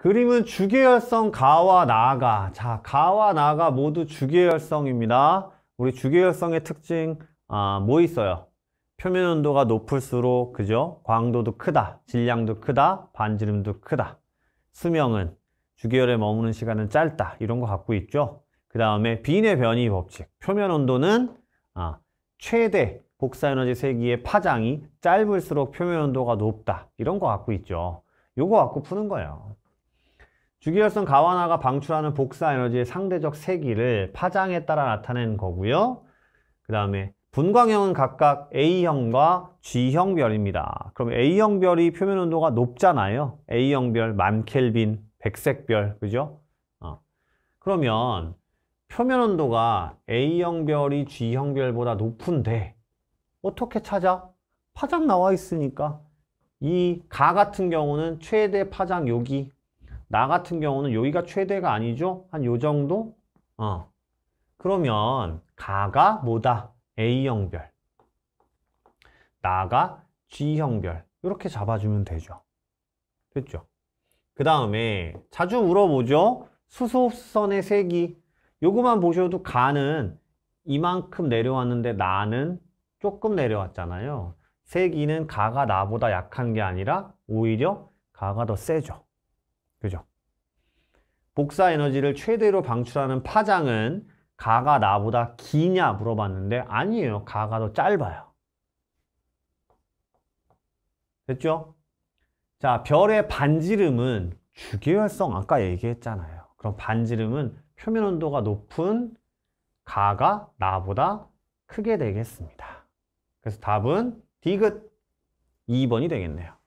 그림은 주계열성 가와 나가 자 가와 나가 모두 주계열성입니다 우리 주계열성의 특징 아, 뭐 있어요? 표면 온도가 높을수록 그죠? 광도도 크다, 질량도 크다, 반지름도 크다. 수명은 주계열에 머무는 시간은 짧다 이런 거 갖고 있죠. 그 다음에 빈의 변이 법칙 표면 온도는 아, 최대 복사에너지 세기의 파장이 짧을수록 표면 온도가 높다 이런 거 갖고 있죠. 요거 갖고 푸는 거예요. 주기열선가와나가 방출하는 복사 에너지의 상대적 세기를 파장에 따라 나타낸 거고요. 그 다음에 분광형은 각각 A형과 G형 별입니다. 그럼 A형 별이 표면 온도가 높잖아요. A형 별, 만 켈빈, 백색 별, 그죠? 어. 그러면 표면 온도가 A형 별이 G형 별보다 높은데 어떻게 찾아? 파장 나와 있으니까 이 가 같은 경우는 최대 파장 여기 나 같은 경우는 여기가 최대가 아니죠? 한 요 정도? 어. 그러면 가가 뭐다? A형별. 나가 G형별. 이렇게 잡아주면 되죠. 됐죠? 그 다음에 자주 물어보죠. 수소선의 세기. 요거만 보셔도 가는 이만큼 내려왔는데 나는 조금 내려왔잖아요. 세기는 가가 나보다 약한 게 아니라 오히려 가가 더 세죠. 그죠? 복사 에너지를 최대로 방출하는 파장은 가가 나보다 기냐 물어봤는데 아니에요. 가가 더 짧아요. 됐죠? 자, 별의 반지름은 주기율성 아까 얘기했잖아요. 그럼 반지름은 표면 온도가 높은 가가 나보다 크게 되겠습니다. 그래서 답은 디귿 2번이 되겠네요.